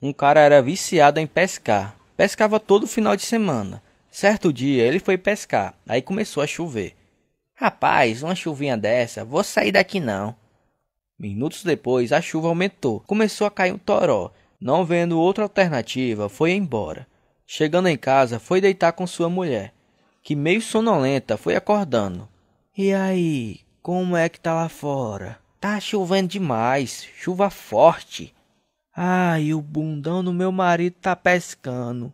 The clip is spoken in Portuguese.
Um cara era viciado em pescar. Pescava todo final de semana. Certo dia ele foi pescar, aí começou a chover. Rapaz, uma chuvinha dessa, vou sair daqui não. Minutos depois a chuva aumentou, começou a cair um toró. Não vendo outra alternativa, foi embora. Chegando em casa, foi deitar com sua mulher, que meio sonolenta foi acordando. E aí, como é que tá lá fora? Tá chovendo demais, chuva forte. Ai, o bundão do meu marido tá pescando.